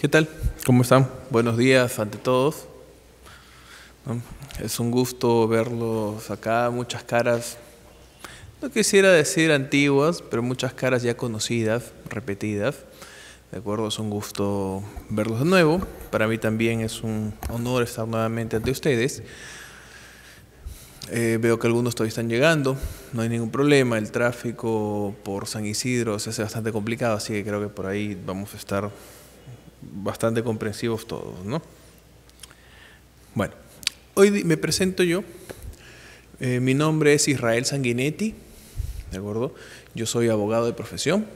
¿Qué tal? ¿Cómo están? Buenos días ante todos. Es un gusto verlos acá, muchas caras, no quisiera decir antiguas, pero muchas caras ya conocidas, repetidas. De acuerdo, es un gusto verlos de nuevo. Para mí también es un honor estar nuevamente ante ustedes. Eh, veo que algunos todavía están llegando, no hay ningún problema. El tráfico por San Isidro se hace bastante complicado, así que creo que por ahí vamos a estar bastante comprensivos todos, ¿no? Bueno, hoy me presento yo. Eh, mi nombre es Israel Sanguinetti, ¿de acuerdo? Yo soy abogado de profesión.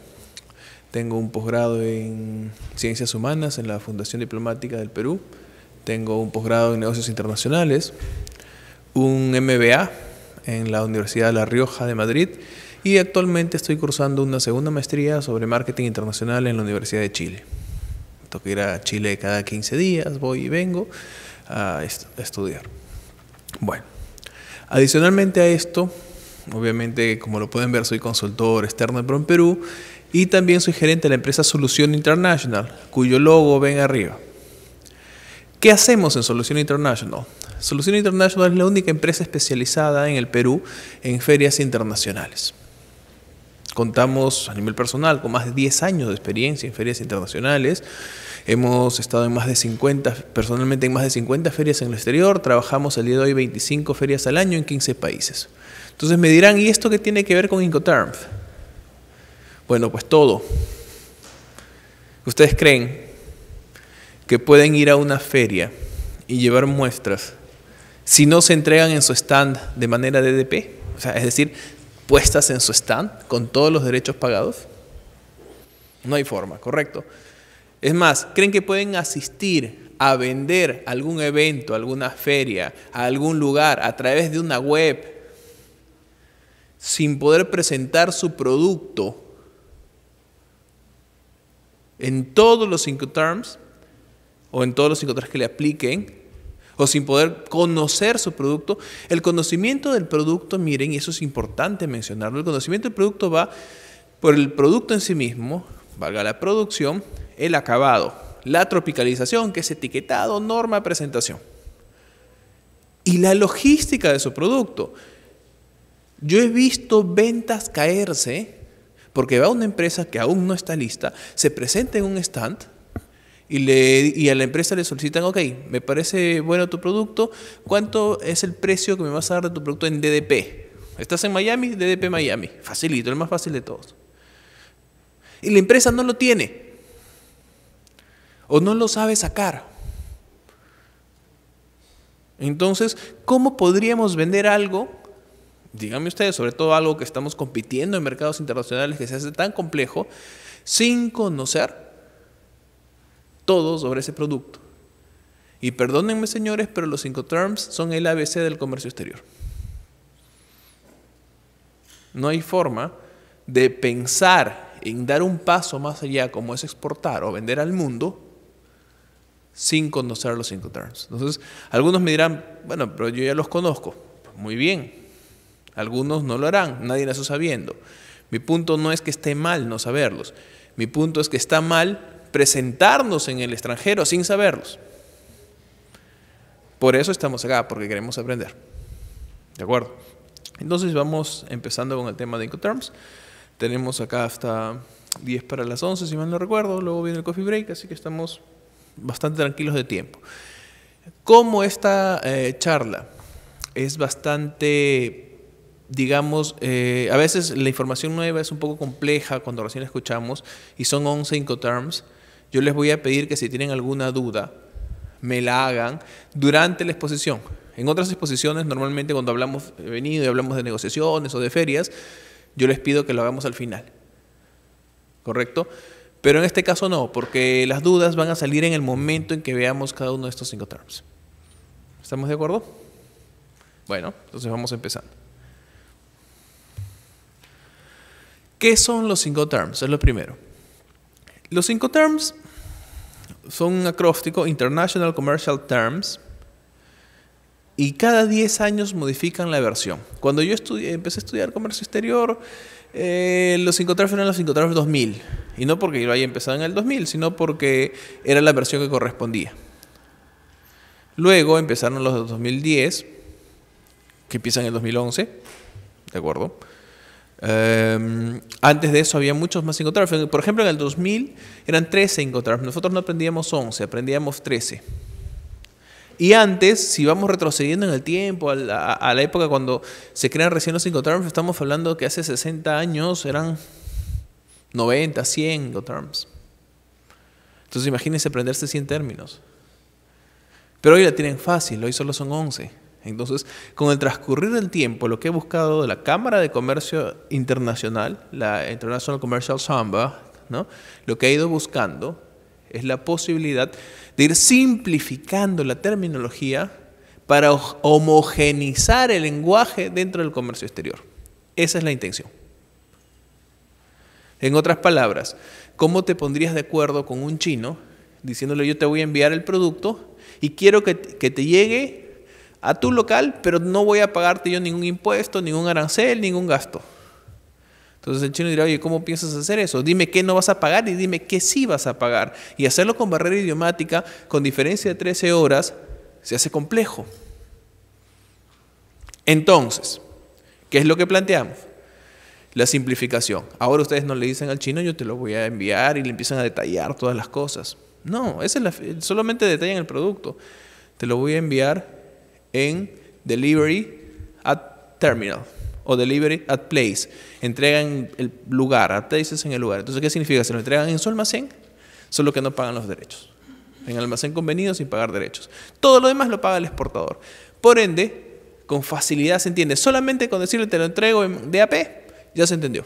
Tengo un posgrado en Ciencias Humanas en la Fundación Diplomática del Perú. Tengo un posgrado en Negocios Internacionales, un MBA en la Universidad de La Rioja de Madrid y actualmente estoy cursando una segunda maestría sobre marketing internacional en la Universidad de Chile que ir a Chile cada 15 días, voy y vengo a, estudiar. Bueno, adicionalmente a esto, obviamente como lo pueden ver soy consultor externo de en Perú y también soy gerente de la empresa Solución International, cuyo logo ven arriba. ¿Qué hacemos en Solución International? Solución International es la única empresa especializada en el Perú en ferias internacionales. Contamos a nivel personal con más de 10 años de experiencia en ferias internacionales Hemos estado en más de 50, personalmente en más de 50 ferias en el exterior, trabajamos el día de hoy 25 ferias al año en 15 países. Entonces me dirán, ¿y esto qué tiene que ver con Incoterms? Bueno, pues todo. ¿Ustedes creen que pueden ir a una feria y llevar muestras si no se entregan en su stand de manera DDP? O sea, es decir, puestas en su stand con todos los derechos pagados. No hay forma, correcto. Es más, ¿creen que pueden asistir a vender algún evento, alguna feria, a algún lugar a través de una web sin poder presentar su producto en todos los cinco terms, o en todos los cinco terms que le apliquen? o sin poder conocer su producto. El conocimiento del producto, miren, y eso es importante mencionarlo, el conocimiento del producto va por el producto en sí mismo, valga la producción, el acabado, la tropicalización, que es etiquetado, norma, presentación. Y la logística de su producto. Yo he visto ventas caerse porque va una empresa que aún no está lista, se presenta en un stand y, le, y a la empresa le solicitan, ok, me parece bueno tu producto, ¿cuánto es el precio que me vas a dar de tu producto en DDP? Estás en Miami, DDP Miami, facilito, el más fácil de todos. Y la empresa no lo tiene o no lo sabe sacar. Entonces, ¿cómo podríamos vender algo? Díganme ustedes, sobre todo algo que estamos compitiendo en mercados internacionales que se hace tan complejo, sin conocer todo sobre ese producto. Y perdónenme, señores, pero los cinco terms son el ABC del comercio exterior. No hay forma de pensar en dar un paso más allá como es exportar o vender al mundo sin conocer los cinco Entonces, algunos me dirán, bueno, pero yo ya los conozco. Pues muy bien. Algunos no lo harán, nadie está sabiendo. Mi punto no es que esté mal no saberlos. Mi punto es que está mal presentarnos en el extranjero sin saberlos. Por eso estamos acá, porque queremos aprender. ¿De acuerdo? Entonces vamos empezando con el tema de Incoterms. Tenemos acá hasta 10 para las 11, si mal no recuerdo. Luego viene el coffee break, así que estamos bastante tranquilos de tiempo. Como esta eh, charla es bastante, digamos, eh, a veces la información nueva es un poco compleja cuando recién la escuchamos y son 11 incoterms, yo les voy a pedir que si tienen alguna duda, me la hagan durante la exposición. En otras exposiciones, normalmente cuando hablamos venido y hablamos de negociaciones o de ferias, yo les pido que lo hagamos al final. ¿Correcto? Pero en este caso no, porque las dudas van a salir en el momento en que veamos cada uno de estos cinco terms. ¿Estamos de acuerdo? Bueno, entonces vamos empezando. ¿Qué son los cinco terms? Es lo primero. Los cinco terms son un acróstico, International Commercial Terms, y cada 10 años modifican la versión. Cuando yo empecé a estudiar comercio exterior, eh, los cinco terms eran los cinco terms 2000. Y no porque yo lo haya empezado en el 2000, sino porque era la versión que correspondía. Luego empezaron los de 2010, que empiezan en el 2011, ¿de acuerdo? Em, antes de eso había muchos más incoterms. Por ejemplo, en el 2000 eran 13 incoterms. Nosotros no aprendíamos 11, aprendíamos 13. Y antes, si vamos retrocediendo en el tiempo, a la, época cuando se crean recién los incoterms, estamos hablando que hace 60 años eran 90, 100 terms. Entonces imagínense aprenderse 100 términos. Pero hoy la tienen fácil, hoy solo son 11. Entonces, con el transcurrir del tiempo, lo que he buscado de la Cámara de Comercio Internacional, la International Commercial Samba, ¿no? lo que he ido buscando es la posibilidad de ir simplificando la terminología para homogenizar el lenguaje dentro del comercio exterior. Esa es la intención. En otras palabras, ¿cómo te pondrías de acuerdo con un chino diciéndole yo te voy a enviar el producto y quiero que, te llegue a tu local, pero no voy a pagarte yo ningún impuesto, ningún arancel, ningún gasto? Entonces el chino dirá, oye, ¿cómo piensas hacer eso? Dime qué no vas a pagar y dime qué sí vas a pagar. Y hacerlo con barrera idiomática, con diferencia de 13 horas, se hace complejo. Entonces, ¿qué es lo que planteamos? la simplificación. Ahora ustedes no le dicen al chino, yo te lo voy a enviar y le empiezan a detallar todas las cosas. No, es solamente detallan el producto. Te lo voy a enviar en delivery at terminal o delivery at place. Entregan el lugar, at places en el lugar. Entonces, ¿qué significa? Se lo entregan en su almacén, solo que no pagan los derechos. En almacén convenido sin pagar derechos. Todo lo demás lo paga el exportador. Por ende, con facilidad se entiende. Solamente con decirle te lo entrego en DAP, ya se entendió.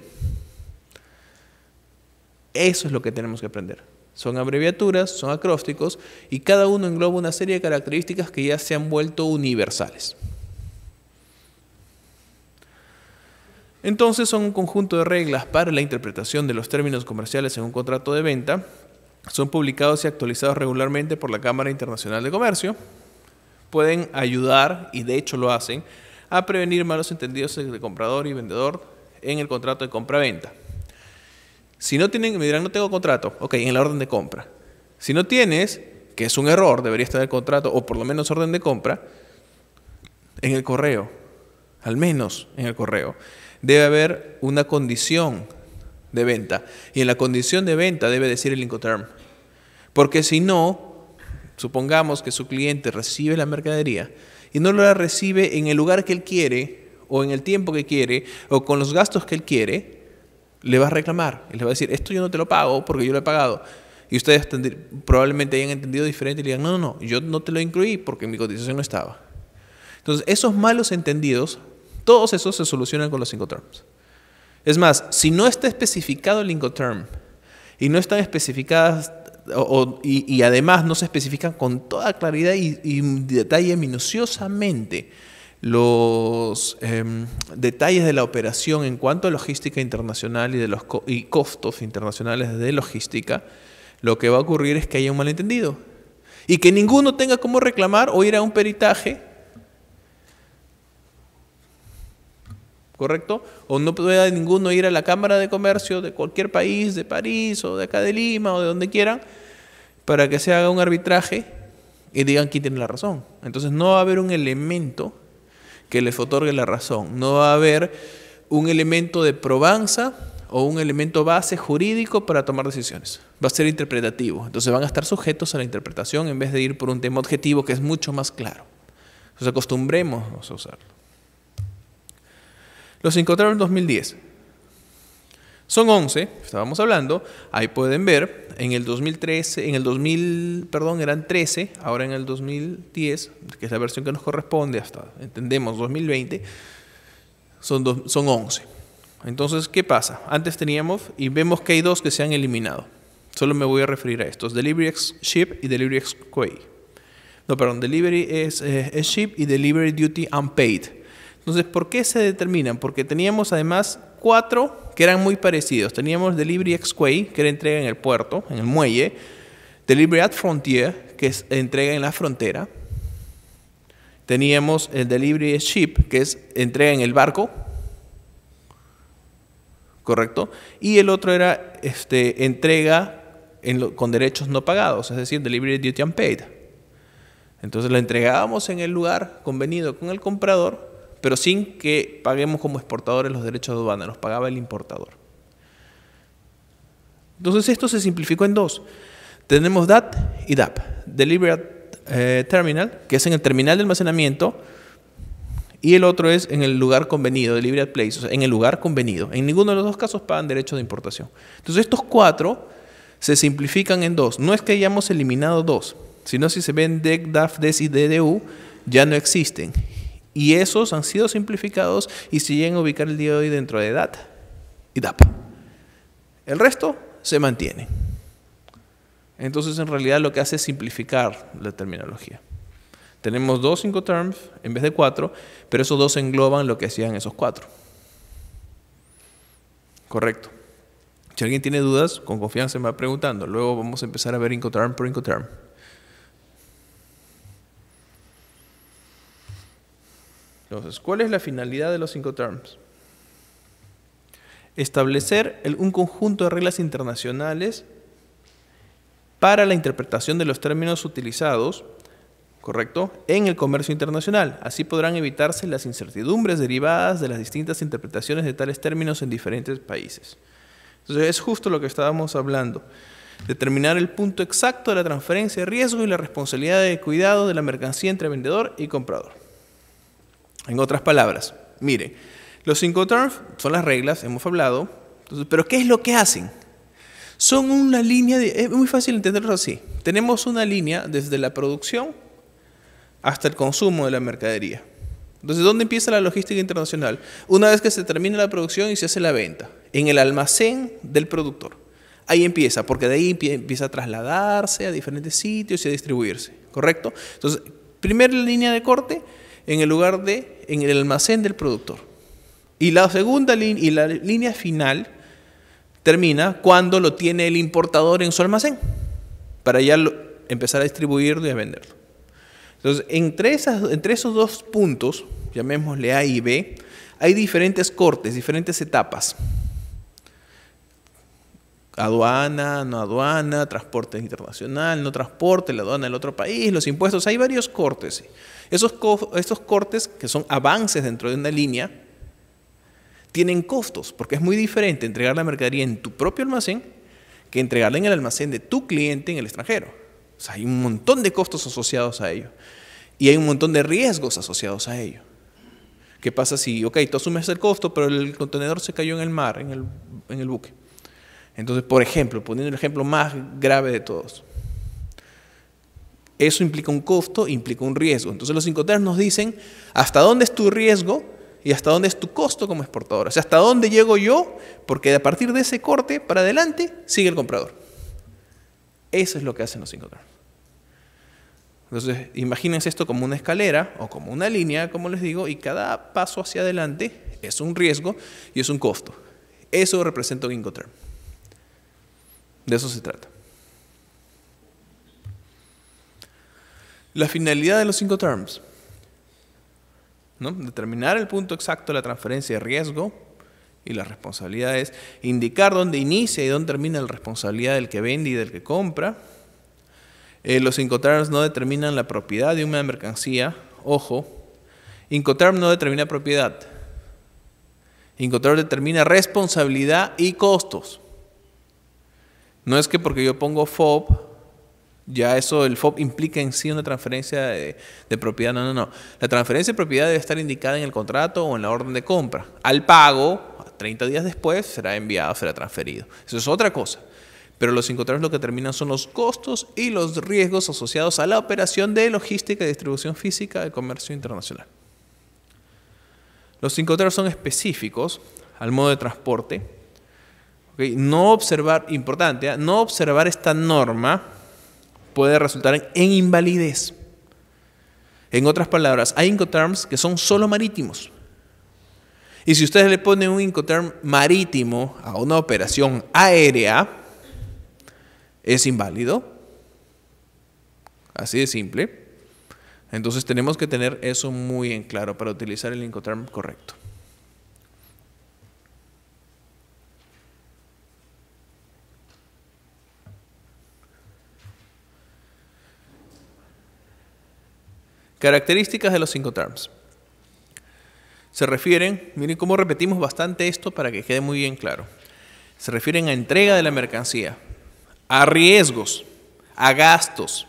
Eso es lo que tenemos que aprender. Son abreviaturas, son acrósticos y cada uno engloba una serie de características que ya se han vuelto universales. Entonces son un conjunto de reglas para la interpretación de los términos comerciales en un contrato de venta. Son publicados y actualizados regularmente por la Cámara Internacional de Comercio. Pueden ayudar, y de hecho lo hacen, a prevenir malos entendidos entre comprador y vendedor en el contrato de compra-venta. Si no tienen, me dirán, no tengo contrato. Ok, en la orden de compra. Si no tienes, que es un error, debería estar el contrato o por lo menos orden de compra, en el correo. Al menos en el correo. Debe haber una condición de venta. Y en la condición de venta debe decir el Incoterm. Porque si no, supongamos que su cliente recibe la mercadería y no la recibe en el lugar que él quiere, o en el tiempo que quiere o con los gastos que él quiere, le va a reclamar y le va a decir, esto yo no te lo pago porque yo lo he pagado. Y ustedes probablemente hayan entendido diferente y le digan, no, no, no, yo no te lo incluí porque mi cotización no estaba. Entonces, esos malos entendidos, todos esos se solucionan con los incoterms. Es más, si no está especificado el incoterm y no están especificadas y, además no se especifican con toda claridad y, y detalle minuciosamente los em, detalles de la operación en cuanto a logística internacional y, de los y costos internacionales de logística, lo que va a ocurrir es que haya un malentendido y que ninguno tenga cómo reclamar o ir a un peritaje, ¿correcto? O no pueda ninguno ir a la Cámara de Comercio de cualquier país, de París o de acá de Lima o de donde quieran, para que se haga un arbitraje y digan quién tiene la razón. Entonces no va a haber un elemento que les otorgue la razón. No va a haber un elemento de probanza o un elemento base jurídico para tomar decisiones. Va a ser interpretativo. Entonces van a estar sujetos a la interpretación en vez de ir por un tema objetivo que es mucho más claro. Entonces acostumbremos a usarlo. Los encontraron en 2010. Son 11, estábamos hablando, ahí pueden ver, en el 2013, en el 2000, perdón, eran 13, ahora en el 2010, que es la versión que nos corresponde hasta, entendemos, 2020, son, son 11. Entonces, ¿qué pasa? Antes teníamos, y vemos que hay dos que se han eliminado. Solo me voy a referir a estos, Delivery Ship y Delivery Ex No, perdón, Delivery es, eh, Ship y Delivery Duty Unpaid. Entonces, ¿por qué se determinan? Porque teníamos además cuatro que eran muy parecidos. Teníamos Delivery Exway, que era entrega en el puerto, en el muelle. Delivery at Frontier, que es entrega en la frontera. Teníamos el Delivery Ship, que es entrega en el barco. ¿Correcto? Y el otro era este, entrega con derechos no pagados, es decir, Delivery Duty Unpaid. Entonces lo entregábamos en el lugar convenido con el comprador pero sin que paguemos como exportadores los derechos de aduana, los pagaba el importador. Entonces esto se simplificó en dos. Tenemos DAT y DAP, Delivery Terminal, que es en el terminal de almacenamiento, y el otro es en el lugar convenido, Delivery at Place, o sea, en el lugar convenido. En ninguno de los dos casos pagan derechos de importación. Entonces estos cuatro se simplifican en dos. No es que hayamos eliminado dos, sino si se ven DEC, DAF, DES y DDU, ya no existen. Y esos han sido simplificados y siguen a ubicar el día de hoy dentro de data y DAPA. El resto se mantiene. Entonces, en realidad, lo que hace es simplificar la terminología. Tenemos dos incoterms terms en vez de cuatro, pero esos dos engloban lo que hacían esos cuatro. Correcto. Si alguien tiene dudas, con confianza me va preguntando. Luego vamos a empezar a ver incoterm por incoterm. Entonces, ¿cuál es la finalidad de los cinco terms? Establecer un conjunto de reglas internacionales para la interpretación de los términos utilizados, ¿correcto?, en el comercio internacional. Así podrán evitarse las incertidumbres derivadas de las distintas interpretaciones de tales términos en diferentes países. Entonces, es justo lo que estábamos hablando. Determinar el punto exacto de la transferencia de riesgo y la responsabilidad de cuidado de la mercancía entre vendedor y comprador. En otras palabras, miren, los cinco terms son las reglas, hemos hablado, pero ¿qué es lo que hacen? Son una línea, de, es muy fácil entenderlo así, tenemos una línea desde la producción hasta el consumo de la mercadería. Entonces, ¿dónde empieza la logística internacional? Una vez que se termina la producción y se hace la venta, en el almacén del productor. Ahí empieza, porque de ahí empieza a trasladarse a diferentes sitios y a distribuirse, ¿correcto? Entonces, primera línea de corte, en el lugar de, en el almacén del productor. Y la segunda y la línea final termina cuando lo tiene el importador en su almacén, para ya empezar a distribuirlo y a venderlo. Entonces, entre, entre esos dos puntos, llamémosle A y B, hay diferentes cortes, diferentes etapas. Aduana, no aduana, transporte internacional, no transporte, la aduana del otro país, los impuestos, hay varios cortes. Esos, cortes, que son avances dentro de una línea, tienen costos, porque es muy diferente entregar la mercadería en tu propio almacén que entregarla en el almacén de tu cliente en el extranjero. O sea, hay un montón de costos asociados a ello. Y hay un montón de riesgos asociados a ello. ¿Qué pasa si, ok, tú asumes el costo, pero el contenedor se cayó en el mar, en el buque? Entonces, por ejemplo, poniendo el ejemplo más grave de todos, eso implica un costo, implica un riesgo. Entonces los incoterms nos dicen hasta dónde es tu riesgo y hasta dónde es tu costo como exportador. O sea, hasta dónde llego yo, porque a partir de ese corte para adelante sigue el comprador. Eso es lo que hacen los incoterms. Entonces, imagínense esto como una escalera o como una línea, como les digo, y cada paso hacia adelante es un riesgo y es un costo. Eso representa un incoterm. De eso se trata. La finalidad de los cinco terms. ¿no? Determinar el punto exacto de la transferencia de riesgo y las responsabilidades, indicar dónde inicia y dónde termina la responsabilidad del que vende y del que compra. Eh, los Incoterms no determinan la propiedad de una mercancía. Ojo, Incoterm no determina propiedad. Incoterm determina responsabilidad y costos. No es que porque yo pongo FOB ya eso, el FOB implica en sí una transferencia de, propiedad. No, no, no. La transferencia de propiedad debe estar indicada en el contrato o en la orden de compra. Al pago, 30 días después, será enviado, será transferido. Eso es otra cosa. Pero los incoterms lo que terminan son los costos y los riesgos asociados a la operación de logística y distribución física de comercio internacional. Los incoterms son específicos al modo de transporte. No observar, importante, ¿ah? no observar esta norma puede resultar en invalidez. En otras palabras, hay incoterms que son solo marítimos. Y si ustedes le ponen un incoterm marítimo a una operación aérea, es inválido. Así de simple. Entonces tenemos que tener eso muy en claro para utilizar el incoterm correcto. Características de los cinco terms. Se refieren, miren cómo repetimos bastante esto para que quede muy bien claro. Se refieren a entrega de la mercancía, a riesgos, a gastos,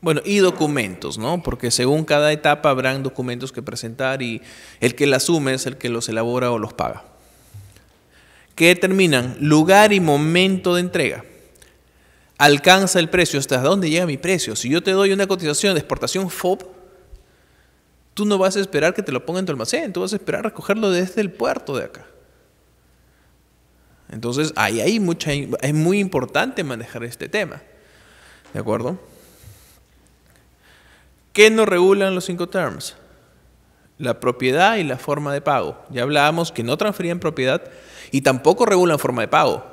bueno, y documentos, ¿no? Porque según cada etapa habrán documentos que presentar y el que las asume es el que los elabora o los paga. ¿Qué determinan? Lugar y momento de entrega. Alcanza el precio, ¿hasta dónde llega mi precio? Si yo te doy una cotización de exportación FOB, Tú no vas a esperar que te lo pongan en tu almacén, tú vas a esperar recogerlo desde el puerto de acá. Entonces, ahí hay mucha, es muy importante manejar este tema. ¿De acuerdo? ¿Qué nos regulan los Incoterms? La propiedad y la forma de pago. Ya hablábamos que no transferían propiedad y tampoco regulan forma de pago.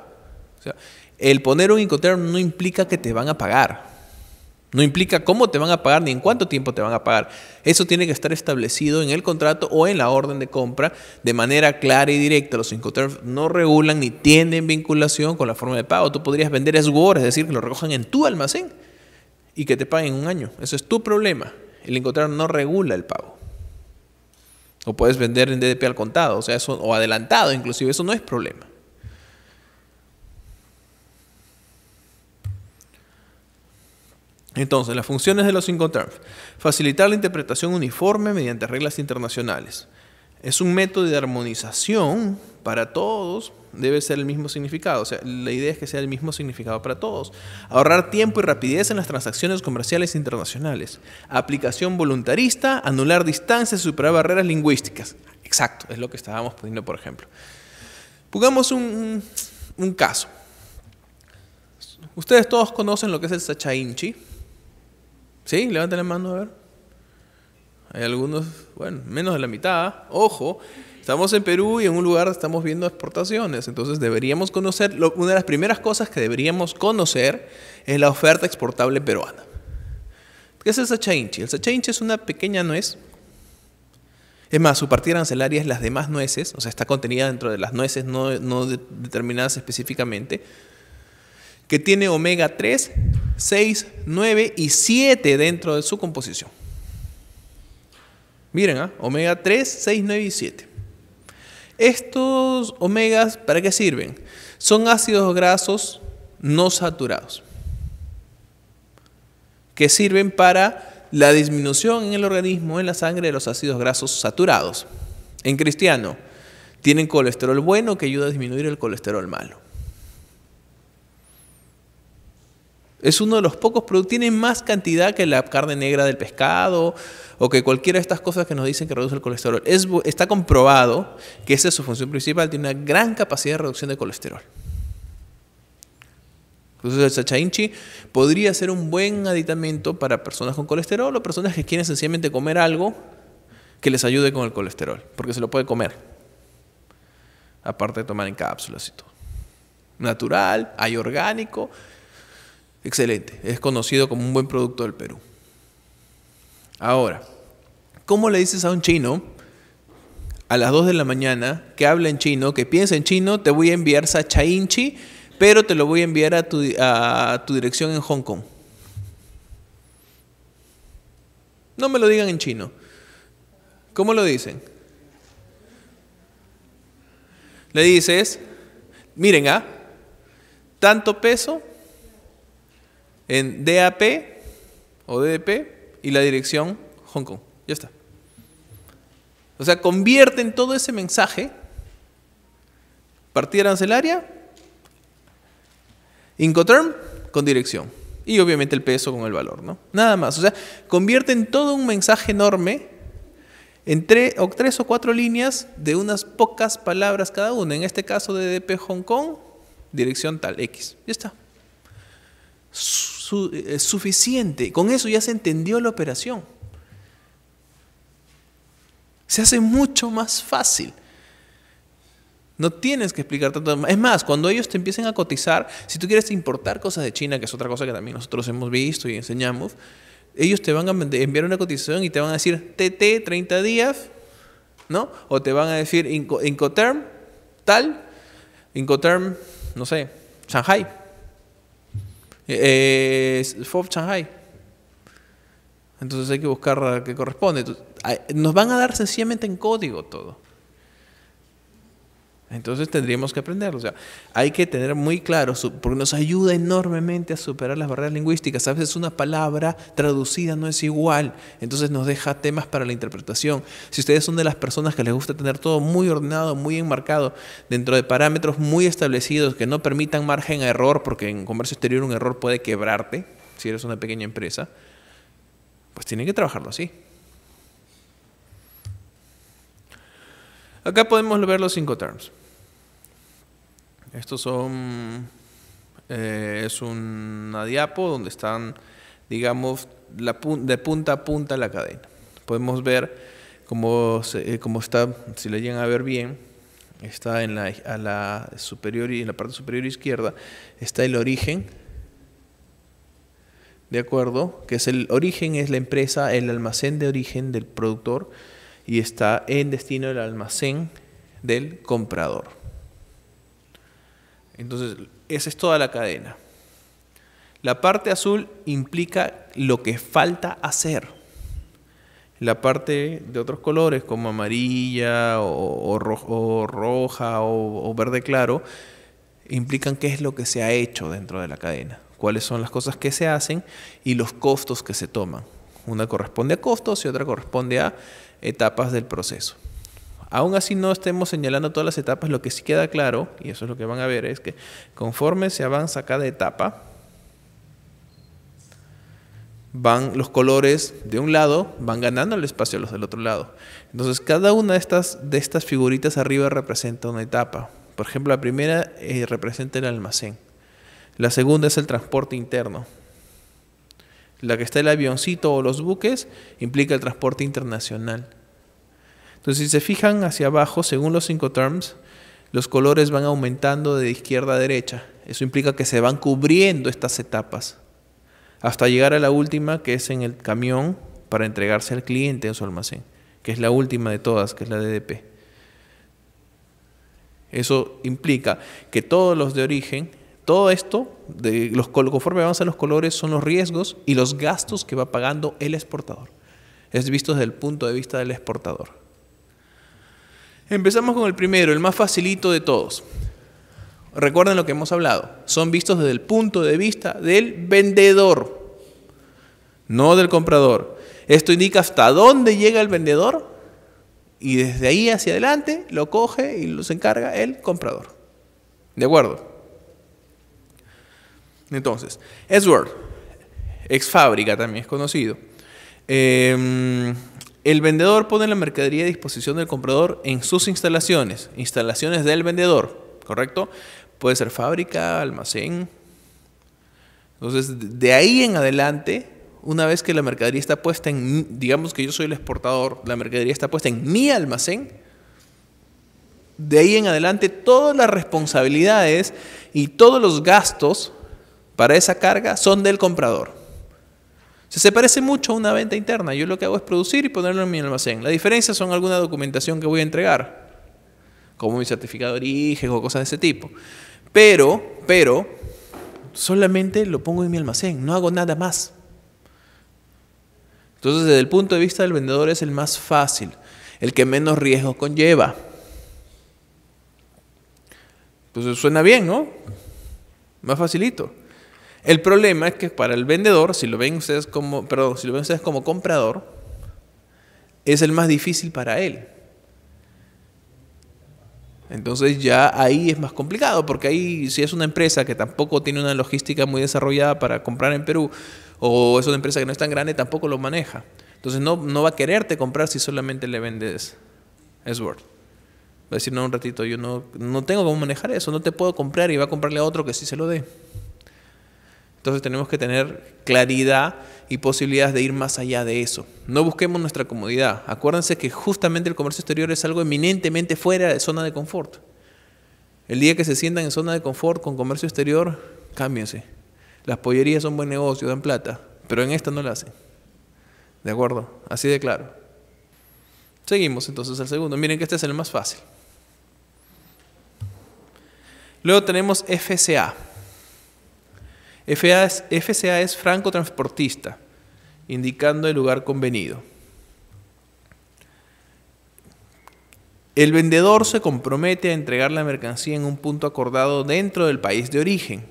O sea, el poner un Incoterm no implica que te van a pagar. No implica cómo te van a pagar ni en cuánto tiempo te van a pagar. Eso tiene que estar establecido en el contrato o en la orden de compra de manera clara y directa. Los Incoterms no regulan ni tienen vinculación con la forma de pago. Tú podrías vender SWOR, es decir, que lo recojan en tu almacén y que te paguen un año. Eso es tu problema. El Incoterm no regula el pago. O puedes vender en DDP al contado, o sea, eso, o adelantado inclusive, eso no es problema. Entonces, las funciones de los cinco terms. Facilitar la interpretación uniforme mediante reglas internacionales. Es un método de armonización para todos, debe ser el mismo significado. O sea, la idea es que sea el mismo significado para todos. Ahorrar tiempo y rapidez en las transacciones comerciales internacionales. Aplicación voluntarista, anular distancias, superar barreras lingüísticas. Exacto, es lo que estábamos poniendo, por ejemplo. Pongamos un, un caso. Ustedes todos conocen lo que es el Sachainchi. Sí, levanten la mano, a ver. Hay algunos, bueno, menos de la mitad. Ojo, estamos en Perú y en un lugar estamos viendo exportaciones. Entonces deberíamos conocer, una de las primeras cosas que deberíamos conocer es la oferta exportable peruana. ¿Qué es el sachainchi? El Inchi es una pequeña nuez. Es más, su partida arancelaria es las demás nueces, o sea, está contenida dentro de las nueces no, no determinadas específicamente que tiene omega 3, 6, 9 y 7 dentro de su composición. Miren, ¿ah? omega 3, 6, 9 y 7. Estos omegas, ¿para qué sirven? Son ácidos grasos no saturados, que sirven para la disminución en el organismo, en la sangre, de los ácidos grasos saturados. En cristiano, tienen colesterol bueno que ayuda a disminuir el colesterol malo. Es uno de los pocos productos, tiene más cantidad que la carne negra del pescado o que cualquiera de estas cosas que nos dicen que reduce el colesterol. Es, está comprobado que esa es su función principal, tiene una gran capacidad de reducción de colesterol. Entonces el Chachainchi podría ser un buen aditamento para personas con colesterol o personas que quieren sencillamente comer algo que les ayude con el colesterol, porque se lo puede comer, aparte de tomar en cápsulas y todo. Natural, hay orgánico, Excelente, es conocido como un buen producto del Perú. Ahora, ¿cómo le dices a un chino a las 2 de la mañana que habla en chino, que piensa en chino, te voy a enviar Inchi, pero te lo voy a enviar a tu, dirección en Hong Kong? No me lo digan en chino. ¿Cómo lo dicen? Le dices, miren, ¿ah? Tanto peso en DAP o DDP y la dirección Hong Kong. Ya está. O sea, convierten todo ese mensaje, partida arancelaria, Incoterm con dirección. Y obviamente el peso con el valor, ¿no? Nada más. O sea, convierten todo un mensaje enorme en tres o, tres o cuatro líneas de unas pocas palabras cada una. En este caso DDP Hong Kong, dirección tal, X. Ya está eh, suficiente. Con eso ya se entendió la operación. Se hace mucho más fácil. No tienes que explicar tanto. Es más, cuando ellos te empiecen a cotizar, si tú quieres importar cosas de China, que es otra cosa que también nosotros hemos visto y enseñamos, ellos te van a enviar una cotización y te van a decir TT 30 días, ¿no? O te van a decir Incoterm, tal, Incoterm, no sé, Shanghai. Eh, FOB Shanghai. Entonces hay que buscar que corresponde. nos van a dar sencillamente en código todo. Entonces tendríamos que aprenderlo. O sea, hay que tener muy claro, porque nos ayuda enormemente a superar las barreras lingüísticas. A veces una palabra traducida no es igual, entonces nos deja temas para la interpretación. Si ustedes son de las personas que les gusta tener todo muy ordenado, muy enmarcado, dentro de parámetros muy establecidos que no permitan margen a error, porque en comercio exterior un error puede quebrarte, si eres una pequeña empresa, pues tienen que trabajarlo así. Acá podemos ver los cinco terms. Estos son. Eh, es un diapo donde están, digamos, de punta a punta la cadena. Podemos ver cómo, eh, está, si le llegan a ver bien, está en la superior y en la parte superior izquierda está el origen de acuerdo que es el origen es la empresa el almacén de origen del productor y está en destino del almacén del comprador. Entonces, esa es toda la cadena. La parte azul implica lo que falta hacer. La parte de otros colores, como amarilla o, roja o verde claro, implican qué es lo que se ha hecho dentro de la cadena, cuáles son las cosas que se hacen y los costos que se toman. Una corresponde a costos y otra corresponde a etapas del proceso. Aún así no estemos señalando todas las etapas, lo que sí queda claro, y eso es lo que van a ver, es que conforme se avanza cada etapa, van los colores de un lado, van ganando el espacio a los del otro lado. Entonces cada una de estas, de estas figuritas arriba representa una etapa. Por ejemplo, la primera eh, representa el almacén. La segunda es el transporte interno la que está el avioncito o los buques, implica el transporte internacional. Entonces, si se fijan hacia abajo, según los cinco terms, los colores van aumentando de izquierda a derecha. Eso implica que se van cubriendo estas etapas hasta llegar a la última, que es en el camión para entregarse al cliente en su almacén, que es la última de todas, que es la DDP. Eso implica que todos los de origen todo esto, de los, conforme avanzan los colores, son los riesgos y los gastos que va pagando el exportador. Es visto desde el punto de vista del exportador. Empezamos con el primero, el más facilito de todos. Recuerden lo que hemos hablado. Son vistos desde el punto de vista del vendedor, no del comprador. Esto indica hasta dónde llega el vendedor y desde ahí hacia adelante lo coge y los encarga el comprador. ¿De acuerdo? Entonces, Edward, ex fábrica también es conocido. Em, el vendedor pone la mercadería a disposición del comprador en sus instalaciones, instalaciones del vendedor, ¿correcto? Puede ser fábrica, almacén. Entonces, de ahí en adelante, una vez que la mercadería está puesta en, digamos que yo soy el exportador, la mercadería está puesta en mi almacén, de ahí en adelante todas las responsabilidades y todos los gastos para esa carga son del comprador. se parece mucho a una venta interna. Yo lo que hago es producir y ponerlo en mi almacén. La diferencia son alguna documentación que voy a entregar, como mi certificado de origen o cosas de ese tipo. Pero, pero, solamente lo pongo en mi almacén, no hago nada más. Entonces, desde el punto de vista del vendedor es el más fácil, el que menos riesgo conlleva. Pues suena bien, ¿no? Más facilito. El problema es que para el vendedor, si lo ven ustedes como, perdón, si lo ven ustedes como comprador, es el más difícil para él. Entonces ya ahí es más complicado, porque ahí si es una empresa que tampoco tiene una logística muy desarrollada para comprar en Perú, o es una empresa que no es tan grande, tampoco lo maneja. Entonces no, no va a quererte comprar si solamente le vendes S-Word. Va a decir, no, un ratito, yo no, no tengo cómo manejar eso, no te puedo comprar y va a comprarle a otro que sí se lo dé. Entonces tenemos que tener claridad y posibilidades de ir más allá de eso. No busquemos nuestra comodidad. Acuérdense que justamente el comercio exterior es algo eminentemente fuera de zona de confort. El día que se sientan en zona de confort con comercio exterior, cámbiense. Las pollerías son buen negocio, dan plata, pero en esta no la hacen. ¿De acuerdo? Así de claro. Seguimos entonces al segundo. Miren que este es el más fácil. Luego tenemos FCA. FA es, FCA es francotransportista, indicando el lugar convenido. El vendedor se compromete a entregar la mercancía en un punto acordado dentro del país de origen.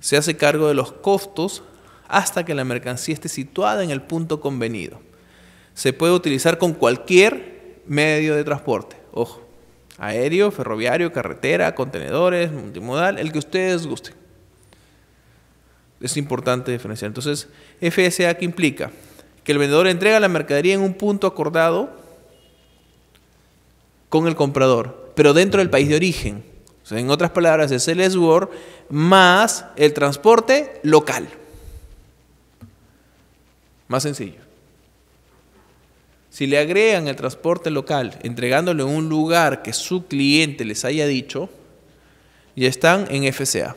Se hace cargo de los costos hasta que la mercancía esté situada en el punto convenido. Se puede utilizar con cualquier medio de transporte. Ojo, aéreo, ferroviario, carretera, contenedores, multimodal, el que ustedes gusten es importante diferenciar. Entonces, FSA, ¿qué implica? Que el vendedor entrega la mercadería en un punto acordado con el comprador, pero dentro del país de origen. en otras palabras, es el SWOR más el transporte local. Más sencillo. Si le agregan el transporte local, entregándole un lugar que su cliente les haya dicho, ya están en FSA.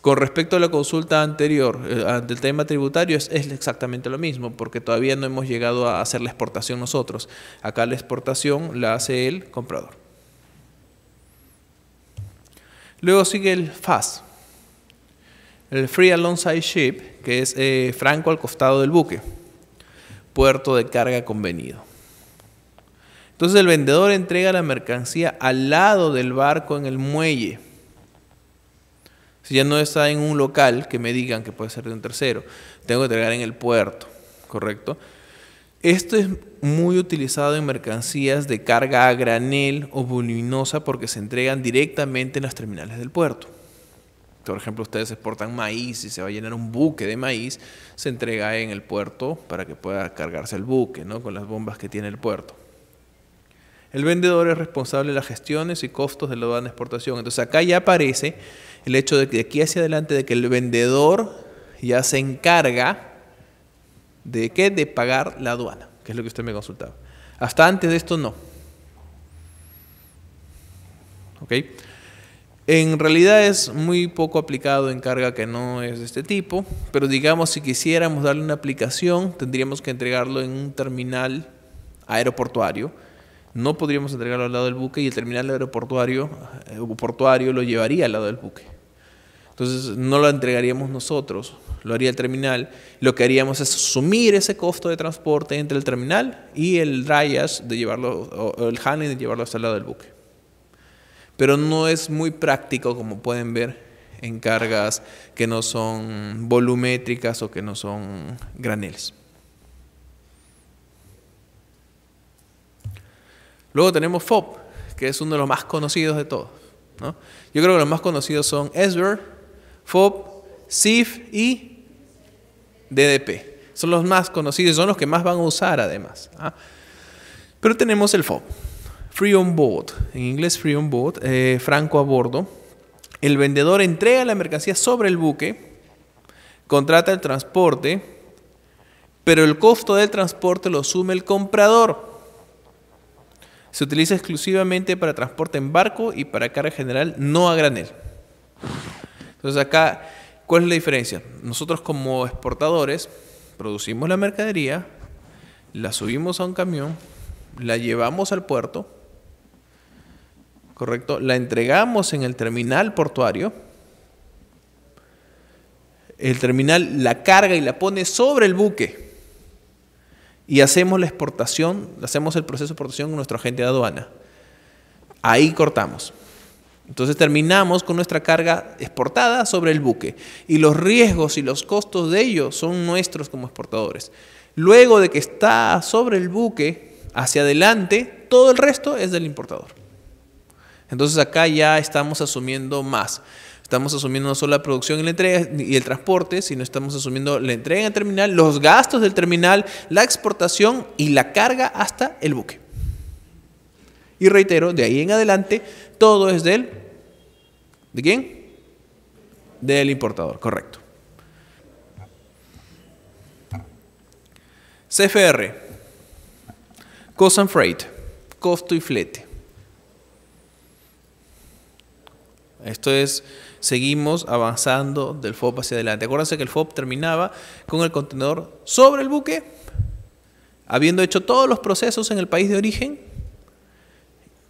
Con respecto a la consulta anterior, del eh, el tema tributario, es, exactamente lo mismo, porque todavía no hemos llegado a hacer la exportación nosotros. Acá la exportación la hace el comprador. Luego sigue el FAS, el Free Alongside Ship, que es eh, franco al costado del buque, puerto de carga convenido. Entonces el vendedor entrega la mercancía al lado del barco en el muelle si ya no está en un local, que me digan que puede ser de un tercero. Tengo que entregar en el puerto, ¿correcto? Esto es muy utilizado en mercancías de carga a granel o voluminosa porque se entregan directamente en las terminales del puerto. Por ejemplo, ustedes exportan maíz y se va a llenar un buque de maíz, se entrega en el puerto para que pueda cargarse el buque, ¿no? Con las bombas que tiene el puerto. El vendedor es responsable de las gestiones y costos de la aduana de exportación. Entonces acá ya aparece el hecho de que de aquí hacia adelante de que el vendedor ya se encarga de De pagar la aduana, que es lo que usted me consultaba. Hasta antes de esto no. ¿Ok? En realidad es muy poco aplicado en carga que no es de este tipo, pero digamos si quisiéramos darle una aplicación, tendríamos que entregarlo en un terminal aeroportuario no podríamos entregarlo al lado del buque y el terminal aeroportuario eh, o portuario lo llevaría al lado del buque. Entonces no lo entregaríamos nosotros, lo haría el terminal. Lo que haríamos es sumir ese costo de transporte entre el terminal y el rayas de llevarlo, el handling de llevarlo hasta el lado del buque. Pero no es muy práctico, como pueden ver, en cargas que no son volumétricas o que no son graneles. Luego tenemos FOB, que es uno de los más conocidos de todos. Yo creo que los más conocidos son ESBER, FOB, SIF y DDP. Son los más conocidos, son los que más van a usar además. ¿ah? Pero tenemos el FOB, Free on Board, en inglés Free on Board, eh, franco a bordo. El vendedor entrega la mercancía sobre el buque, contrata el transporte, pero el costo del transporte lo asume el comprador. Se utiliza exclusivamente para transporte en barco y para carga general no a granel. Entonces acá, ¿cuál es la diferencia? Nosotros como exportadores producimos la mercadería, la subimos a un camión, la llevamos al puerto, ¿correcto? La entregamos en el terminal portuario. El terminal la carga y la pone sobre el buque y hacemos la exportación, hacemos el proceso de exportación con nuestro agente de aduana. Ahí cortamos. Entonces terminamos con nuestra carga exportada sobre el buque y los riesgos y los costos de ello son nuestros como exportadores. Luego de que está sobre el buque, hacia adelante, todo el resto es del importador. Entonces acá ya estamos asumiendo más. Estamos asumiendo no solo la producción y el transporte, sino estamos asumiendo la entrega en el terminal, los gastos del terminal, la exportación y la carga hasta el buque. Y reitero, de ahí en adelante, todo es del... ¿De quién? Del importador, correcto. CFR, Cost and Freight, costo y flete. Esto es seguimos avanzando del FOB hacia adelante. Acuérdense que el FOB terminaba con el contenedor sobre el buque, habiendo hecho todos los procesos en el país de origen,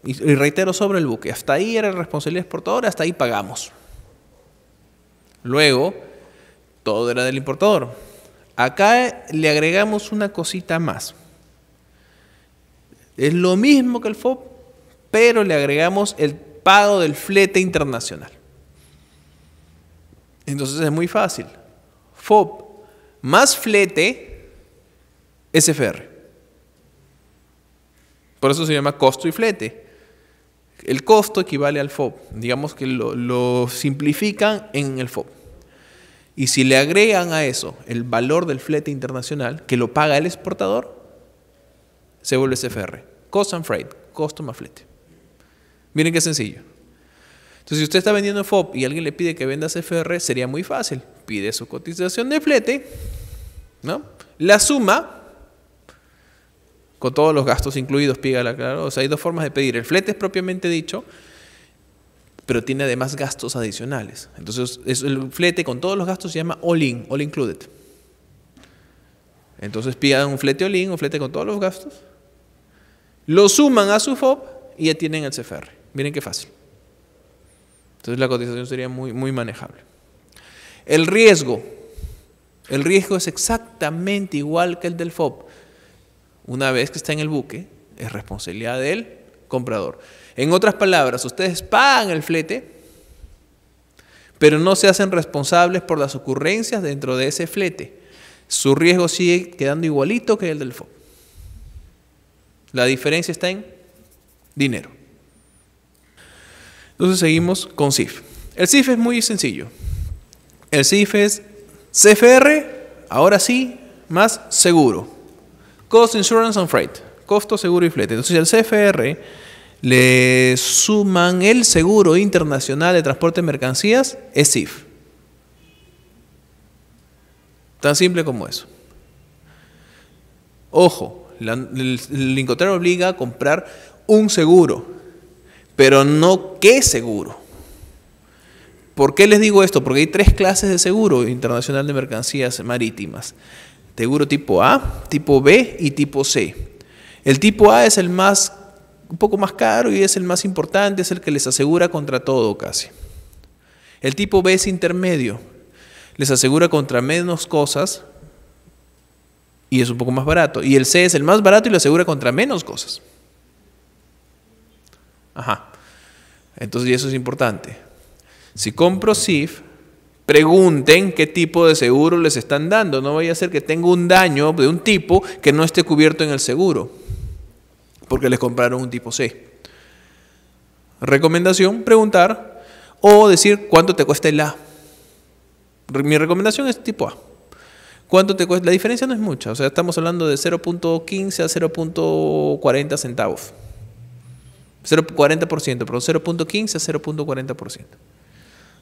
y, reitero sobre el buque, hasta ahí era responsabilidad exportadora, hasta ahí pagamos. Luego, todo era del importador. Acá le agregamos una cosita más. Es lo mismo que el FOB, pero le agregamos el pago del flete internacional. Entonces es muy fácil. FOB más flete SFR. Por eso se llama costo y flete. El costo equivale al FOB. Digamos que lo, simplifican en el FOB. Y si le agregan a eso el valor del flete internacional que lo paga el exportador, se vuelve SFR. Cost and freight, costo más flete. Miren qué sencillo. Entonces, si usted está vendiendo FOB y alguien le pide que venda CFR, sería muy fácil. Pide su cotización de flete, ¿no? La suma con todos los gastos incluidos, pígala, claro. O sea, hay dos formas de pedir. El flete es propiamente dicho, pero tiene además gastos adicionales. Entonces, es el flete con todos los gastos se llama all-in, all included. Entonces pidan un flete all-in, un flete con todos los gastos, lo suman a su FOB y ya tienen el CFR. Miren qué fácil. Entonces la cotización sería muy, muy manejable. El riesgo. El riesgo es exactamente igual que el del FOB. Una vez que está en el buque, es responsabilidad del comprador. En otras palabras, ustedes pagan el flete, pero no se hacen responsables por las ocurrencias dentro de ese flete. Su riesgo sigue quedando igualito que el del FOB. La diferencia está en dinero. Entonces seguimos con CIF. El CIF es muy sencillo. El CIF es CFR, ahora sí, más seguro. Cost Insurance and Freight. Costo, seguro y flete. Entonces al CFR le suman el seguro internacional de transporte de mercancías, es CIF. Tan simple como eso. Ojo, el, el obliga a comprar un seguro pero no qué seguro. ¿Por qué les digo esto? Porque hay tres clases de seguro internacional de mercancías marítimas. Seguro tipo A, tipo B y tipo C. El tipo A es el más un poco más caro y es el más importante, es el que les asegura contra todo casi. El tipo B es intermedio. Les asegura contra menos cosas y es un poco más barato. Y el C es el más barato y lo asegura contra menos cosas. Ajá. Entonces, eso es importante. Si compro SIF, pregunten qué tipo de seguro les están dando. No vaya a ser que tenga un daño de un tipo que no esté cubierto en el seguro, porque les compraron un tipo C. Recomendación, preguntar o decir cuánto te cuesta el A. Mi recomendación es tipo A. ¿Cuánto te cuesta? La diferencia no es mucha, o sea, estamos hablando de 0.15 a 0.40 centavos. 0,40%, pero 0.15 a 0.40%. O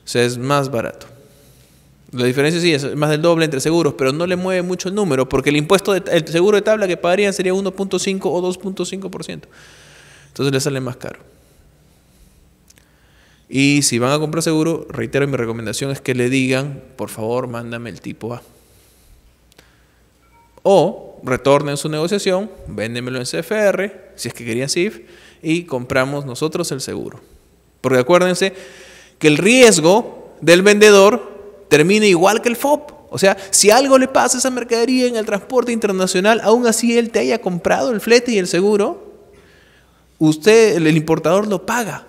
sea, es más barato. La diferencia sí es más del doble entre seguros, pero no le mueve mucho el número, porque el impuesto, el seguro de tabla que pagarían sería 1.5 o 2.5%. Entonces le sale más caro. Y si van a comprar seguro, reitero mi recomendación es que le digan, por favor, mándame el tipo A. O en su negociación, véndemelo en CFR, si es que quería CIF, y compramos nosotros el seguro. Porque acuérdense que el riesgo del vendedor termina igual que el FOP. O sea, si algo le pasa a esa mercadería en el transporte internacional, aún así él te haya comprado el flete y el seguro, usted, el importador lo paga.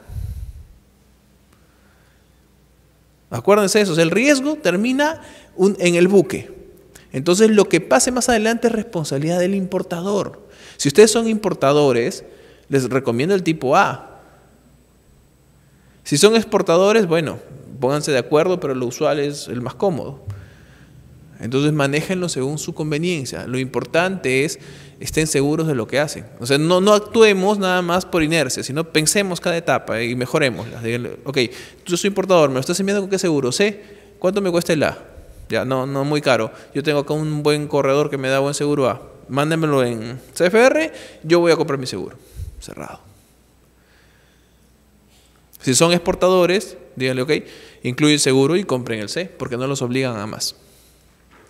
Acuérdense eso, el riesgo termina en el buque. Entonces lo que pase más adelante es responsabilidad del importador. Si ustedes son importadores, les recomiendo el tipo A. Si son exportadores, bueno, pónganse de acuerdo, pero lo usual es el más cómodo. Entonces manéjenlo según su conveniencia. Lo importante es estén seguros de lo que hacen. O sea, no, no actuemos nada más por inercia, sino pensemos cada etapa y mejoremos. Ok, yo soy importador, me lo estás enviando con qué seguro, sé cuánto me cuesta el A. Ya, no, no muy caro. Yo tengo acá un buen corredor que me da buen seguro A. Mándenmelo en CFR, yo voy a comprar mi seguro. Cerrado. Si son exportadores, díganle, ok, incluye el seguro y compren el C, porque no los obligan a más.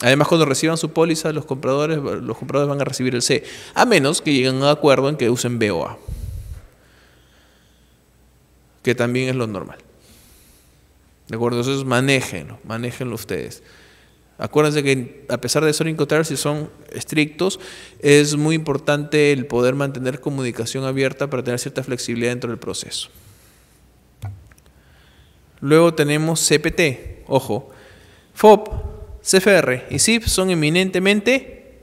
Además, cuando reciban su póliza, los compradores, los compradores van a recibir el C, a menos que lleguen a acuerdo en que usen BOA, que también es lo normal. ¿De acuerdo? Entonces, manéjenlo, manéjenlo ustedes. Acuérdense que a pesar de ser incoterms, y son estrictos, es muy importante el poder mantener comunicación abierta para tener cierta flexibilidad dentro del proceso. Luego tenemos CPT, ojo, FOB, CFR y CIF son eminentemente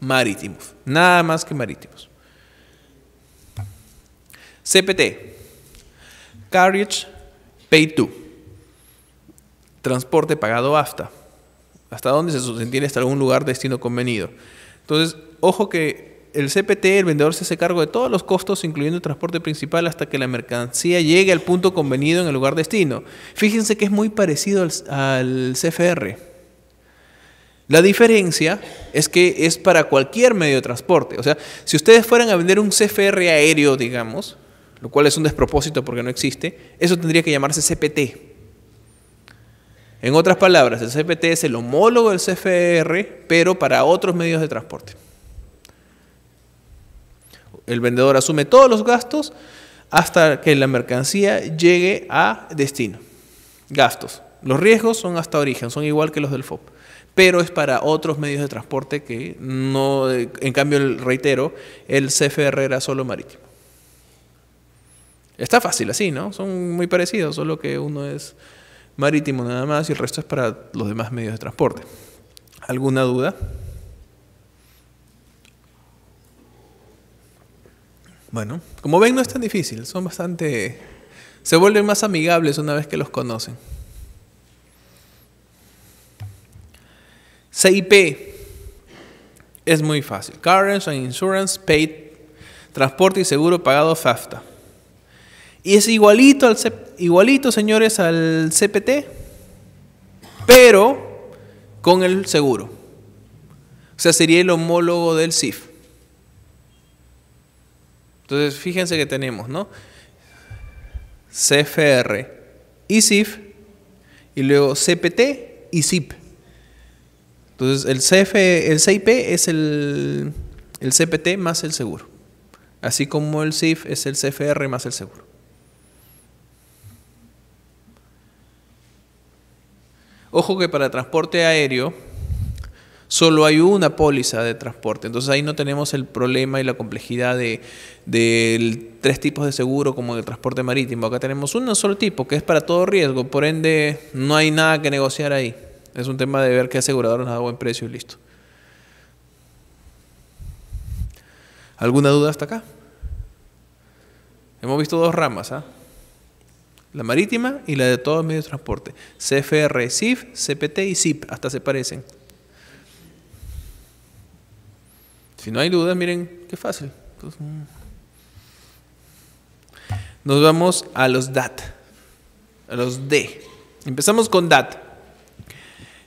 marítimos, nada más que marítimos. CPT, Carriage Pay To, transporte pagado AFTA hasta dónde se entiende hasta algún lugar destino convenido. Entonces, ojo que el CPT, el vendedor se hace cargo de todos los costos, incluyendo el transporte principal, hasta que la mercancía llegue al punto convenido en el lugar destino. Fíjense que es muy parecido al CFR. La diferencia es que es para cualquier medio de transporte. O sea, si ustedes fueran a vender un CFR aéreo, digamos, lo cual es un despropósito porque no existe, eso tendría que llamarse CPT en otras palabras, el CPT es el homólogo del CFR, pero para otros medios de transporte. El vendedor asume todos los gastos hasta que la mercancía llegue a destino. Gastos. Los riesgos son hasta origen, son igual que los del FOP, pero es para otros medios de transporte que no, en cambio, reitero, el CFR era solo marítimo. Está fácil así, ¿no? Son muy parecidos, solo que uno es marítimo nada más y el resto es para los demás medios de transporte. ¿Alguna duda? Bueno, como ven no es tan difícil, son bastante... se vuelven más amigables una vez que los conocen. CIP es muy fácil. Currents and Insurance Paid. Transporte y seguro pagado FAFTA. Y es igualito, al, igualito, señores, al CPT, pero con el seguro. O sea, sería el homólogo del CIF. Entonces, fíjense que tenemos, ¿no? CFR y CIF, y luego CPT y CIP. Entonces, el, CIP es el, el CPT más el seguro, así como el CIF es el CFR más el seguro. Ojo que para transporte aéreo solo hay una póliza de transporte, entonces ahí no tenemos el problema y la complejidad de, tres tipos de seguro como el transporte marítimo. Acá tenemos un solo tipo que es para todo riesgo, por ende no hay nada que negociar ahí. Es un tema de ver qué asegurador nos da buen precio y listo. ¿Alguna duda hasta acá? Hemos visto dos ramas, ¿ah? La marítima y la de los medios de transporte. CFR, CIF, CPT y CIP, hasta se parecen. Si no hay dudas, miren, qué fácil. Mm. Nos vamos a los DAT, a los D. Empezamos con DAT.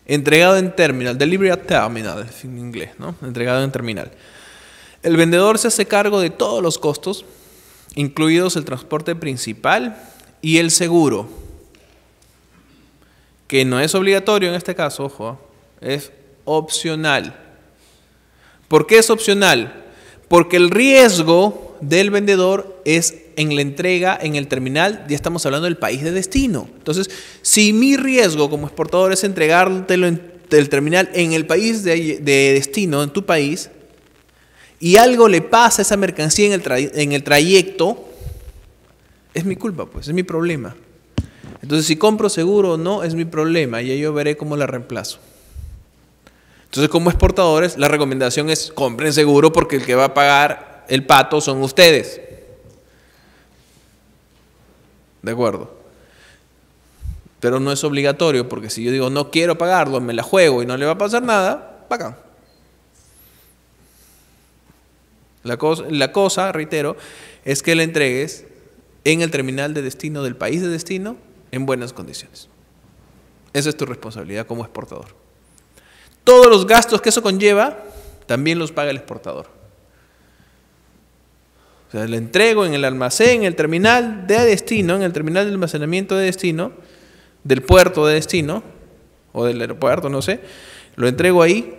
Entregado en terminal, delivery at terminal, en inglés, ¿no? Entregado en terminal. El vendedor se hace cargo de todos los costos, incluidos el transporte principal, y el seguro, que no es obligatorio en este caso, ojo, es opcional. ¿Por qué es opcional? Porque el riesgo del vendedor es en la entrega, en el terminal, ya estamos hablando del país de destino. Entonces, si mi riesgo como exportador es entregártelo en el terminal en el país de, destino, en tu país, y algo le pasa a esa mercancía en en el trayecto, es mi culpa, pues, es mi problema. Entonces, si compro seguro o no, es mi problema y yo veré cómo la reemplazo. Entonces, como exportadores, la recomendación es compren seguro porque el que va a pagar el pato son ustedes. ¿De acuerdo? Pero no es obligatorio porque si yo digo no quiero pagarlo, me la juego y no le va a pasar nada, pagan. La cosa, la cosa reitero, es que le entregues en el terminal de destino del país de destino en buenas condiciones. Esa es tu responsabilidad como exportador. Todos los gastos que eso conlleva, también los paga el exportador. O sea, le entrego en el almacén, en el terminal de destino, en el terminal de almacenamiento de destino, del puerto de destino, o del aeropuerto, no sé, lo entrego ahí,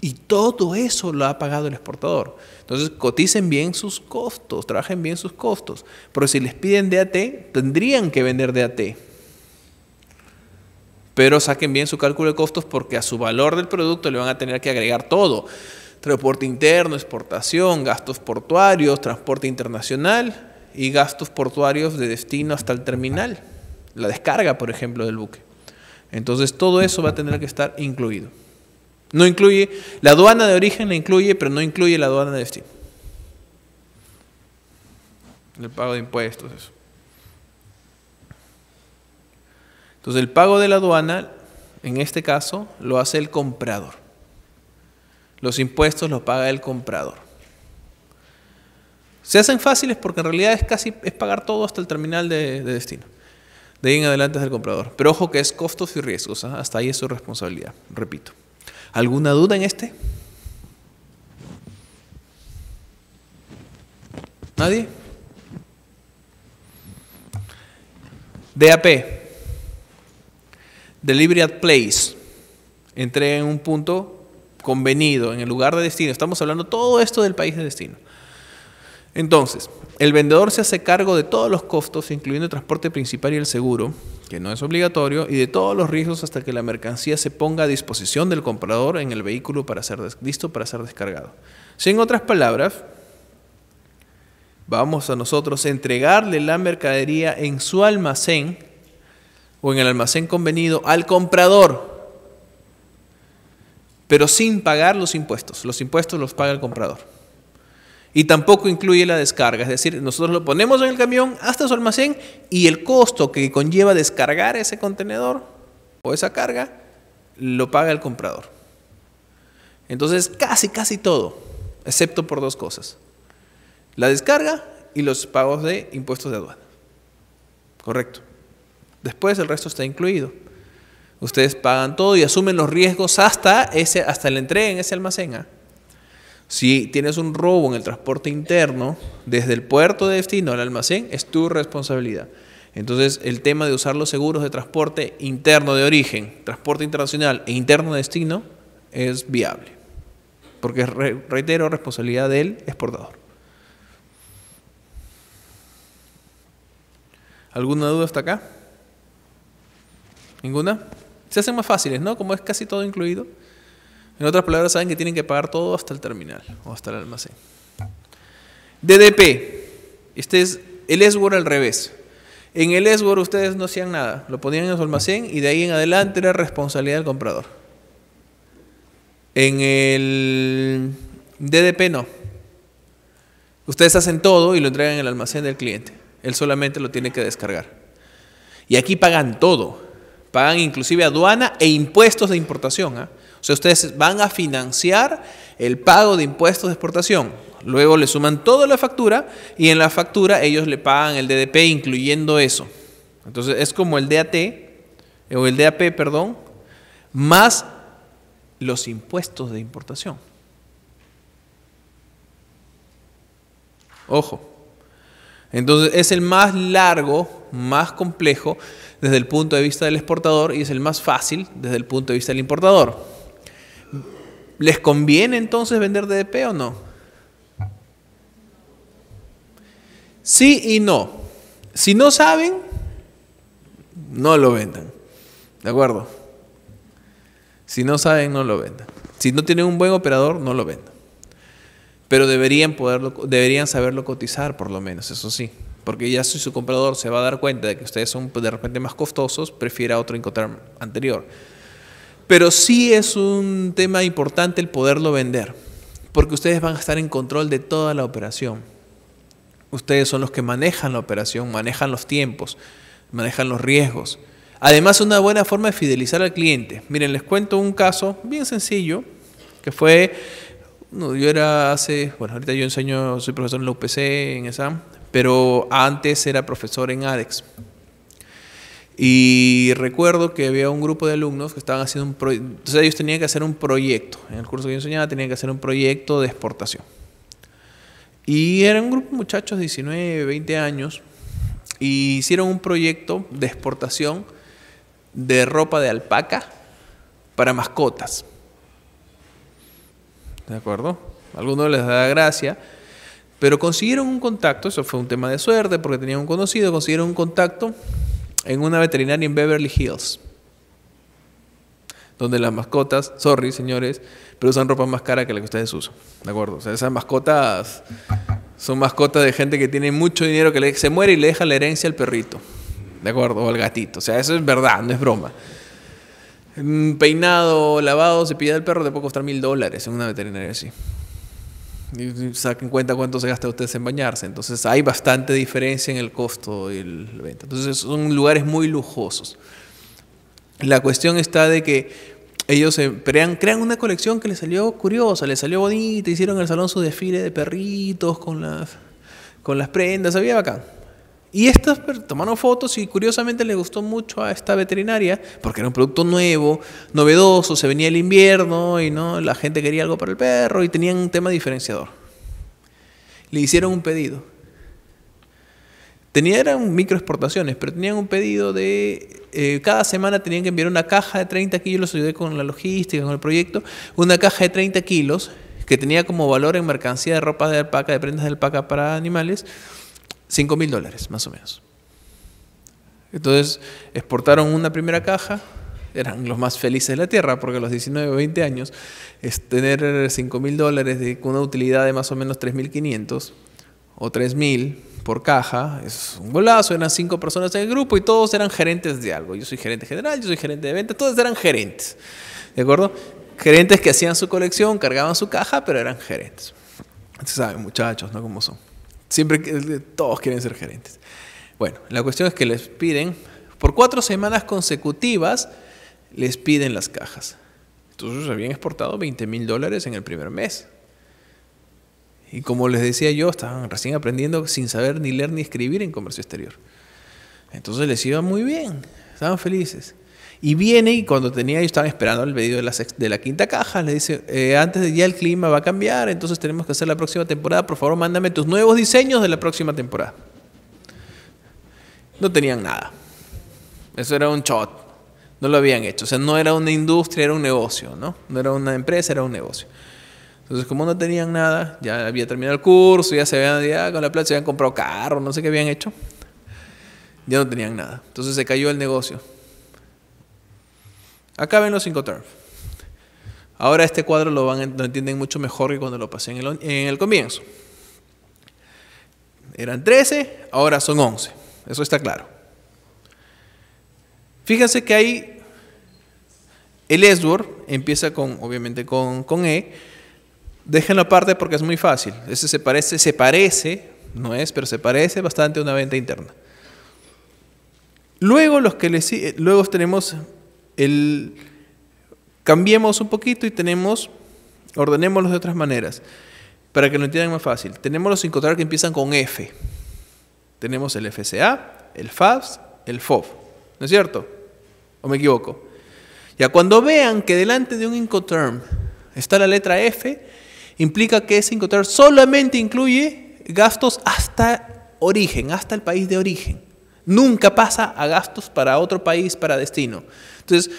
y todo eso lo ha pagado el exportador. Entonces, coticen bien sus costos, trabajen bien sus costos. Pero si les piden DAT, tendrían que vender DAT. Pero saquen bien su cálculo de costos porque a su valor del producto le van a tener que agregar todo. Transporte interno, exportación, gastos portuarios, transporte internacional y gastos portuarios de destino hasta el terminal. La descarga, por ejemplo, del buque. Entonces, todo eso va a tener que estar incluido. No incluye, la aduana de origen la incluye, pero no incluye la aduana de destino. El pago de impuestos, eso. Entonces el pago de la aduana, en este caso, lo hace el comprador. Los impuestos los paga el comprador. Se hacen fáciles porque en realidad es casi es pagar todo hasta el terminal de, destino. De ahí en adelante es del comprador. Pero ojo que es costos y riesgos. ¿ah? Hasta ahí es su responsabilidad. Repito. ¿Alguna duda en este? ¿Nadie? DAP. Delivery at place. Entrega en un punto convenido, en el lugar de destino. Estamos hablando todo esto del país de destino. Entonces, el vendedor se hace cargo de todos los costos, incluyendo el transporte principal y el seguro, que no es obligatorio, y de todos los riesgos hasta que la mercancía se ponga a disposición del comprador en el vehículo para ser listo para ser descargado. Si en otras palabras, vamos a nosotros entregarle la mercadería en su almacén o en el almacén convenido al comprador, pero sin pagar los impuestos. Los impuestos los paga el comprador. Y tampoco incluye la descarga, es decir, nosotros lo ponemos en el camión hasta su almacén y el costo que conlleva descargar ese contenedor o esa carga lo paga el comprador. Entonces, casi, casi todo, excepto por dos cosas. La descarga y los pagos de impuestos de aduana. Correcto. Después el resto está incluido. Ustedes pagan todo y asumen los riesgos hasta, ese, hasta la entrega en ese almacén. ¿ah? Si tienes un robo en el transporte interno, desde el puerto de destino al almacén, es tu responsabilidad. Entonces, el tema de usar los seguros de transporte interno de origen, transporte internacional e interno de destino es viable. Porque es, reitero, responsabilidad del exportador. ¿Alguna duda hasta acá? ¿Ninguna? Se hacen más fáciles, ¿no? Como es casi todo incluido. En otras palabras, saben que tienen que pagar todo hasta el terminal o hasta el almacén. DDP. Este es el s al revés. En el s ustedes no hacían nada. Lo ponían en su almacén y de ahí en adelante era responsabilidad del comprador. En el DDP no. Ustedes hacen todo y lo entregan en el almacén del cliente. Él solamente lo tiene que descargar. Y aquí pagan todo. Pagan inclusive aduana e impuestos de importación. ¿ah? O sea, ustedes van a financiar el pago de impuestos de exportación. Luego le suman toda la factura y en la factura ellos le pagan el DDP incluyendo eso. Entonces es como el DAT eh, o el DAP, perdón, más los impuestos de importación. Ojo. Entonces es el más largo, más complejo desde el punto de vista del exportador y es el más fácil desde el punto de vista del importador. ¿Les conviene entonces vender DDP o no? Sí y no. Si no saben, no lo vendan. ¿De acuerdo? Si no saben, no lo vendan. Si no tienen un buen operador, no lo vendan. Pero deberían, poderlo, deberían saberlo cotizar, por lo menos, eso sí. Porque ya si su comprador se va a dar cuenta de que ustedes son de repente más costosos, prefiera otro encontrar anterior. Pero sí es un tema importante el poderlo vender, porque ustedes van a estar en control de toda la operación. Ustedes son los que manejan la operación, manejan los tiempos, manejan los riesgos. Además, una buena forma de fidelizar al cliente. Miren, les cuento un caso bien sencillo, que fue, yo era hace, bueno, ahorita yo enseño, soy profesor en la UPC, en ESAM, pero antes era profesor en ADEX. Y recuerdo que había un grupo de alumnos que estaban haciendo un proyecto, entonces ellos tenían que hacer un proyecto, en el curso que yo enseñaba tenían que hacer un proyecto de exportación. Y eran un grupo de muchachos de 19, 20 años, y hicieron un proyecto de exportación de ropa de alpaca para mascotas. ¿De acuerdo? algunos les da gracia, pero consiguieron un contacto, eso fue un tema de suerte porque tenían un conocido, consiguieron un contacto en una veterinaria en Beverly Hills, donde las mascotas, sorry señores, pero usan ropa más cara que la que ustedes usan, ¿de acuerdo? O sea, esas mascotas son mascotas de gente que tiene mucho dinero que se muere y le deja la herencia al perrito, ¿de acuerdo? O al gatito, o sea, eso es verdad, no es broma. Un mm, peinado, lavado, cepillado del perro te puede costar mil dólares en una veterinaria así. Y saquen cuenta cuánto se gasta ustedes en bañarse. Entonces hay bastante diferencia en el costo y la venta. Entonces son lugares muy lujosos. La cuestión está de que ellos crean, crean una colección que les salió curiosa, les salió bonita, hicieron en el salón su desfile de perritos con las, con las prendas, había acá. Y estas tomaron fotos y curiosamente le gustó mucho a esta veterinaria porque era un producto nuevo, novedoso, se venía el invierno y no la gente quería algo para el perro y tenían un tema diferenciador. Le hicieron un pedido. Tenía, eran microexportaciones, pero tenían un pedido de... Eh, cada semana tenían que enviar una caja de 30 kilos, los ayudé con la logística, con el proyecto, una caja de 30 kilos que tenía como valor en mercancía de ropa de alpaca, de prendas de alpaca para animales 5 mil dólares, más o menos. Entonces, exportaron una primera caja, eran los más felices de la tierra, porque a los 19 o 20 años, es tener 5 mil dólares con una utilidad de más o menos 3.500 o 3.000 por caja, es un golazo, eran cinco personas en el grupo y todos eran gerentes de algo. Yo soy gerente general, yo soy gerente de ventas, todos eran gerentes, ¿de acuerdo? Gerentes que hacían su colección, cargaban su caja, pero eran gerentes. Se saben, muchachos, ¿no? como son. Siempre eh, todos quieren ser gerentes. Bueno, la cuestión es que les piden, por cuatro semanas consecutivas, les piden las cajas. Entonces habían exportado 20 mil dólares en el primer mes. Y como les decía yo, estaban recién aprendiendo sin saber ni leer ni escribir en comercio exterior. Entonces les iba muy bien, estaban felices. Y viene y cuando tenía, ellos estaban esperando el pedido de la, quinta caja, le dice, eh, antes de ya el clima va a cambiar, entonces tenemos que hacer la próxima temporada, por favor mándame tus nuevos diseños de la próxima temporada. No tenían nada. Eso era un shot. No lo habían hecho. O sea, no era una industria, era un negocio, ¿no? No era una empresa, era un negocio. Entonces, como no tenían nada, ya había terminado el curso, ya se habían, ya con la plata se habían comprado carro, no sé qué habían hecho. Ya no tenían nada. Entonces se cayó el negocio. Acá ven los cinco terms. Ahora este cuadro lo, van, entienden mucho mejor que cuando lo pasé en el, comienzo. Eran 13, ahora son 11. Eso está claro. Fíjense que ahí el s empieza con, obviamente, con, con E. Déjenlo aparte porque es muy fácil. Ese se parece, se parece, no es, pero se parece bastante a una venta interna. Luego, los que luego tenemos cambiemos un poquito y tenemos, ordenémoslos de otras maneras, para que lo entiendan más fácil. Tenemos los incoterm que empiezan con F. Tenemos el FCA, el FAS, el FOB. ¿No es cierto? ¿O me equivoco? Ya cuando vean que delante de un incoterm está la letra F, implica que ese incoterm solamente incluye gastos hasta origen, hasta el país de origen. Nunca pasa a gastos para otro país, para destino. Entonces,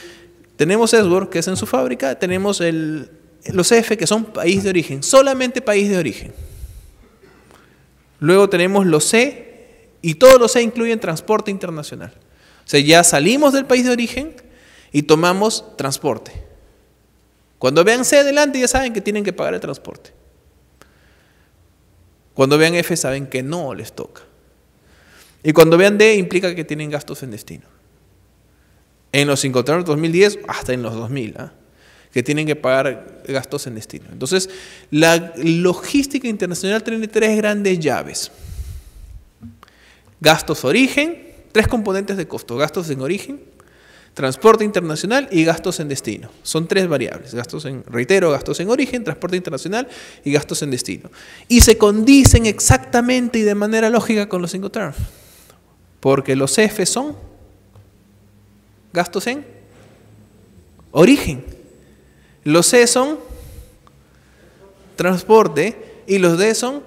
tenemos Edward, que es en su fábrica, tenemos los F, que son país de origen, solamente país de origen. Luego tenemos los C, y todos los C incluyen transporte internacional. O sea, ya salimos del país de origen y tomamos transporte. Cuando vean C adelante ya saben que tienen que pagar el transporte. Cuando vean F saben que no les toca. Y cuando vean D implica que tienen gastos en destino. En los de 2010 hasta en los 2000, ¿ah? que tienen que pagar gastos en destino. Entonces, la logística internacional tiene tres grandes llaves. Gastos origen, tres componentes de costo, gastos en origen, transporte internacional y gastos en destino. Son tres variables, gastos en, reitero, gastos en origen, transporte internacional y gastos en destino. Y se condicen exactamente y de manera lógica con los cinco terms. Porque los F son gastos en origen. Los C son transporte y los D son...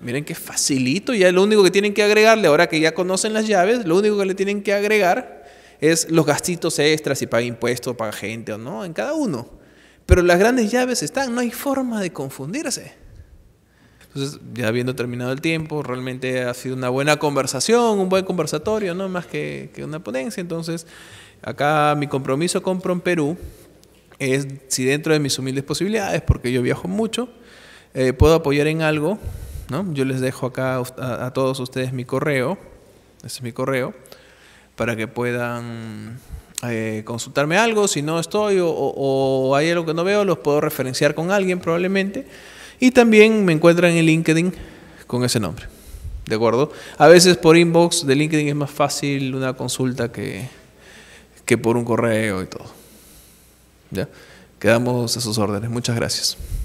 Miren qué facilito, ya lo único que tienen que agregarle, ahora que ya conocen las llaves, lo único que le tienen que agregar es los gastitos extras, si paga impuestos, paga gente o no, en cada uno. Pero las grandes llaves están, no hay forma de confundirse. Entonces, ya habiendo terminado el tiempo, realmente ha sido una buena conversación, un buen conversatorio, ¿no? Más que, que una ponencia. Entonces, acá mi compromiso con Prom Perú es si dentro de mis humildes posibilidades, porque yo viajo mucho, eh, puedo apoyar en algo, ¿no? Yo les dejo acá a, todos ustedes mi correo, ese es mi correo, para que puedan eh, consultarme algo, si no estoy o hay algo que no veo, los puedo referenciar con alguien probablemente. Y también me encuentran en LinkedIn con ese nombre. ¿De acuerdo? A veces por inbox de LinkedIn es más fácil una consulta que, que por un correo y todo. ¿Ya? Quedamos a sus órdenes. Muchas gracias.